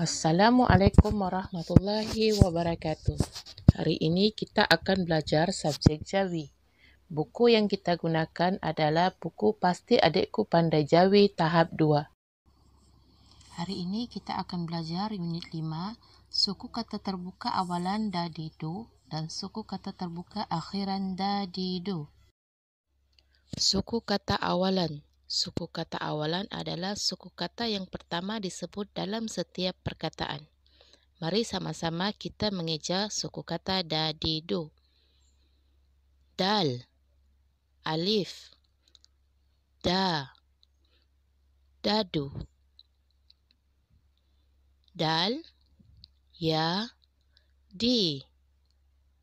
Assalamualaikum warahmatullahi wabarakatuh. Hari ini kita akan belajar subjek Jawi. Buku yang kita gunakan adalah buku Pasti Adikku Pandai Jawi Tahap 2. Hari ini kita akan belajar unit 5, suku kata terbuka awalan dadidu dan suku kata terbuka akhiran dadidu. Suku kata awalan Suku kata awalan adalah suku kata yang pertama disebut dalam setiap perkataan. Mari sama-sama kita mengeja suku kata dadidu. Dal Alif Da Dadu Dal Ya Di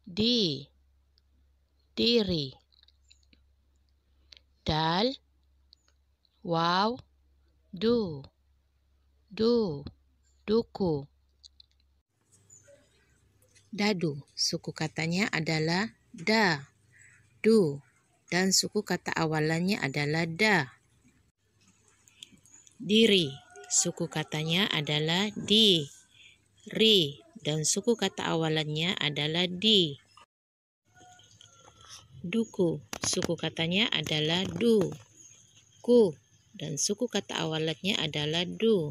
Di Diri Dal Dal Wow. Du. Du. Duku. Dadu, suku katanya adalah da. Du, dan suku kata awalannya adalah da. Diri, suku katanya adalah di. Ri, dan suku kata awalannya adalah di. Duku, suku katanya adalah du. Ku, dan suku kata awalatnya adalah du.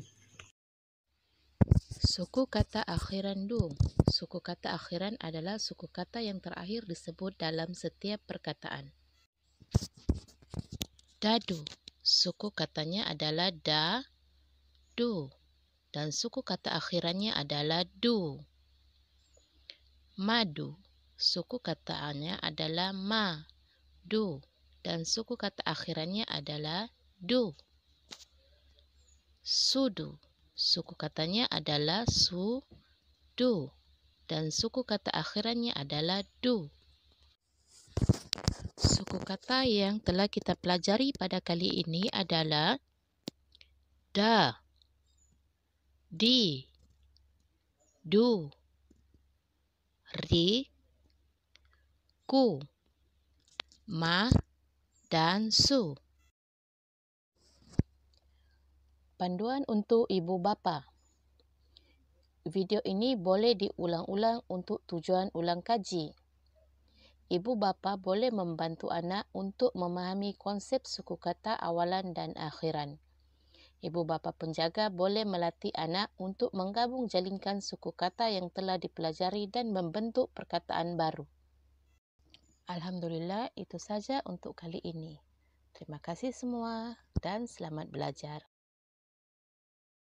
Suku kata akhiran du. Suku kata akhiran adalah suku kata yang terakhir disebut dalam setiap perkataan. Dadu. Suku katanya adalah da, du. Dan suku kata akhirannya adalah du. Madu. Suku katanya adalah ma, du. Dan suku kata akhirannya adalah do. Sudu. Suku katanya adalah su do dan suku kata akhirannya adalah do. Suku kata yang telah kita pelajari pada kali ini adalah da, di, du, ri, ku, ma, dan su. Panduan untuk ibu bapa. Video ini boleh diulang-ulang untuk tujuan ulang kaji. Ibu bapa boleh membantu anak untuk memahami konsep suku kata awalan dan akhiran. Ibu bapa penjaga boleh melatih anak untuk menggabung jalinkan suku kata yang telah dipelajari dan membentuk perkataan baru. Alhamdulillah, itu saja untuk kali ini. Terima kasih semua dan selamat belajar.